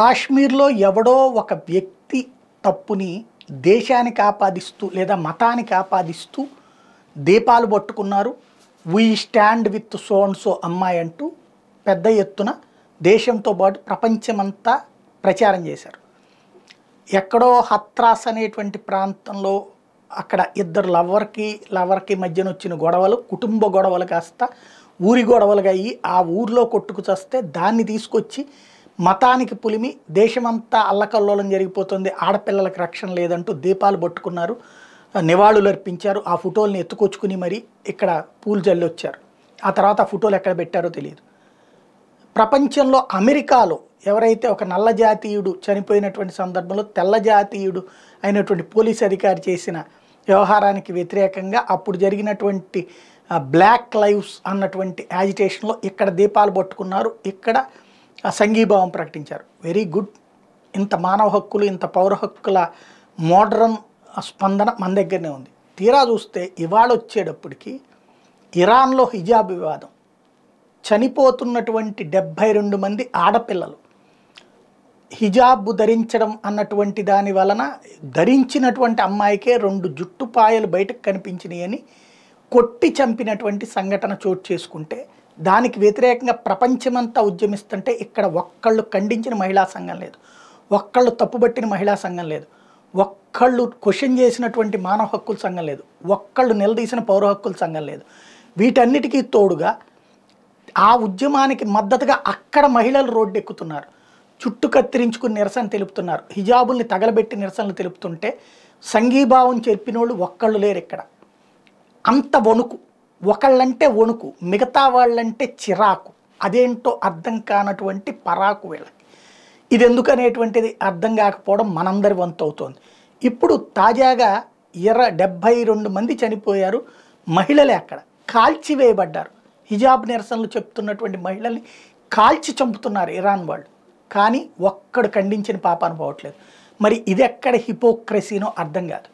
కాశ్మీర్లో ఎవడో ఒక వ్యక్తి తప్పుని దేశానికి ఆపాదిస్తూ లేదా మతానికి ఆపాదిస్తూ దీపాలు పట్టుకున్నారు we stand with so and so అమ్మాయి అంటూ పెద్ద ఎత్తున దేశంతో పాటు ప్రపంచమంతా ప్రచారం చేశారు ఎక్కడో హత్రాస్ అనేటువంటి ప్రాంతంలో అక్కడ ఇద్దరు లవర్కి లవర్కి మధ్యన వచ్చిన గొడవలు కుటుంబ గొడవలు కాస్త ఊరి గొడవలుగా అయ్యి ఆ ఊర్లో కొట్టుకు చస్తే దాన్ని తీసుకొచ్చి మతానికి పులిమి దేశమంతా అల్లకల్లోలం జరిగిపోతుంది ఆడపిల్లలకు రక్షణ లేదంటూ దీపాలు పట్టుకున్నారు నివాళులు అర్పించారు ఆ ఫోటోలను ఎత్తుకొచ్చుకుని మరి ఇక్కడ పూలు జల్లొచ్చారు ఆ తర్వాత ఆ ఫోటోలు ఎక్కడ పెట్టారో తెలియదు ప్రపంచంలో అమెరికాలో ఎవరైతే ఒక నల్ల జాతీయుడు చనిపోయినటువంటి సందర్భంలో తెల్ల జాతీయుడు అయినటువంటి పోలీస్ అధికారి చేసిన వ్యవహారానికి వ్యతిరేకంగా అప్పుడు జరిగినటువంటి బ్లాక్ లైవ్స్ అన్నటువంటి యాజిటేషన్లో ఇక్కడ దీపాలు పట్టుకున్నారు ఇక్కడ ఆ సంఘీభావం ప్రకటించారు వెరీ గుడ్ ఇంత మానవ హక్కులు ఇంత పౌర హక్కుల మోడ్రన్ స్పందన మన దగ్గరనే ఉంది తీరా చూస్తే ఇవాళ వచ్చేటప్పటికి ఇరాన్లో హిజాబ్ వివాదం చనిపోతున్నటువంటి డెబ్భై రెండు మంది ఆడపిల్లలు హిజాబ్ ధరించడం అన్నటువంటి దాని వలన ధరించినటువంటి అమ్మాయికే రెండు జుట్టుపాయలు బయటకు కనిపించినాయని కొట్టి చంపినటువంటి సంఘటన చోటు చేసుకుంటే దానికి వ్యతిరేకంగా ప్రపంచమంతా ఉద్యమిస్తుంటే ఇక్కడ ఒక్కళ్ళు ఖండించిన మహిళా సంఘం లేదు ఒక్కళ్ళు తప్పుబట్టిన మహిళా సంఘం లేదు ఒక్కళ్ళు క్వశ్చన్ చేసినటువంటి మానవ హక్కుల సంఘం లేదు ఒక్కళ్ళు నిలదీసిన పౌర హక్కుల సంఘం లేదు వీటన్నిటికీ తోడుగా ఆ ఉద్యమానికి మద్దతుగా అక్కడ మహిళలు రోడ్డు ఎక్కుతున్నారు చుట్టు కత్తిరించుకుని నిరసన తెలుపుతున్నారు హిజాబుల్ని తగలబెట్టి నిరసనలు తెలుపుతుంటే సంఘీభావం చెప్పినోళ్ళు ఒక్కళ్ళు లేరు ఇక్కడ అంత వణుకు ఒకళ్ళంటే వణుకు మిగతా వాళ్ళంటే చిరాకు అదేంటో అర్థం కానటువంటి పరాకు వీళ్ళకి ఇది ఎందుకనేటువంటిది అర్థం కాకపోవడం మనందరి వంతు అవుతోంది ఇప్పుడు తాజాగా ఇర డెబ్భై రెండు మంది చనిపోయారు మహిళలే అక్కడ కాల్చివేయబడ్డారు హిజాబ్ నిరసనలు చెప్తున్నటువంటి మహిళల్ని కాల్చి చంపుతున్నారు ఇరాన్ వాళ్ళు కానీ ఒక్కడు ఖండించిన పాపాను పోవట్లేదు మరి ఇది ఎక్కడ హిపోక్రసీనో అర్థం కాదు